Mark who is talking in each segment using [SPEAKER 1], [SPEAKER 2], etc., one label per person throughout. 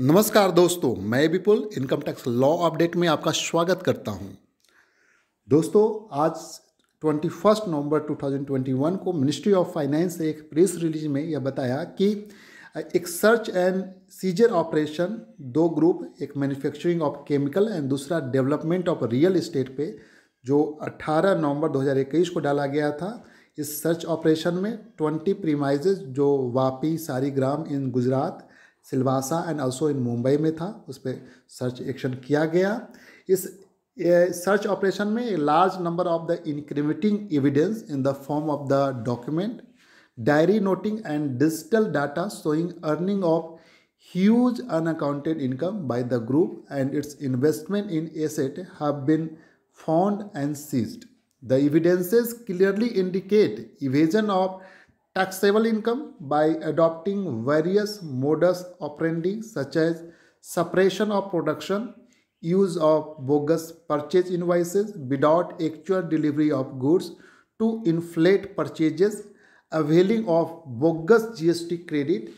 [SPEAKER 1] नमस्कार दोस्तों मैं Vipul income tax law update में आपका स्वागत करता हूं दोस्तों आज ट्वेंटी फर्स्ट नवम्बर टू थाउजेंड ट्वेंटी वन को मिनिस्ट्री ऑफ फाइनेंस ने एक प्रेस रिलीज में यह बताया कि एक सर्च एंड सीजर ऑपरेशन दो ग्रुप एक मैन्युफैक्चरिंग ऑफ केमिकल एंड दूसरा डेवलपमेंट ऑफ रियल इस्टेट पे जो 18 नवंबर 2021 को डाला गया था इस सर्च ऑपरेशन में 20 प्रीमाइजेज जो Vapi Sarigram in Gujarat Silvassa and also in Mumbai में था उस पर सर्च एक्शन किया गया इस सर्च ऑपरेशन में large number of the incriminating evidence in the form of the document diary noting and digital data showing earning of huge unaccounted income by the group and its investment in asset have been found and seized the evidences clearly indicate evasion of taxable income by adopting various modus operandi such as suppression of production, use of bogus purchase invoices without actual delivery of goods to inflate purchases, availing of bogus GST credit,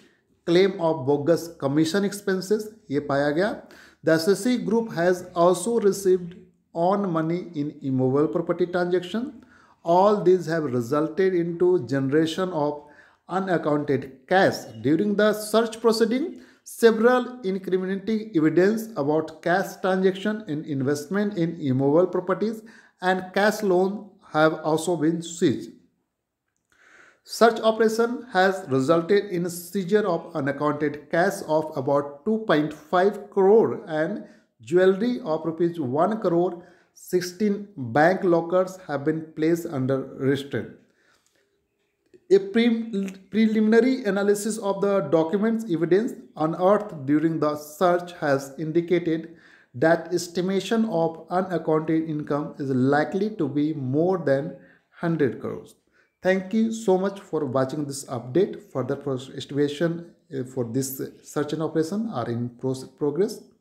[SPEAKER 1] claim of bogus commission expenses, ये पाया गया. The SSC group has also received on money in immovable property transaction all these have resulted into generation of unaccounted cash during the search proceeding several incriminating evidence about cash transaction and investment in immovable properties and cash loan have also been seized search operation has resulted in seizure of unaccounted cash of about 2.5 crore and jewelry of rupees 1 crore 16 bank lockers have been placed under restraint. A pre preliminary analysis of the documents evidence unearthed during the search has indicated that estimation of unaccounted income is likely to be more than 100 crores. Thank you so much for watching this update. Further estimation eh, for this search and operation are in progress.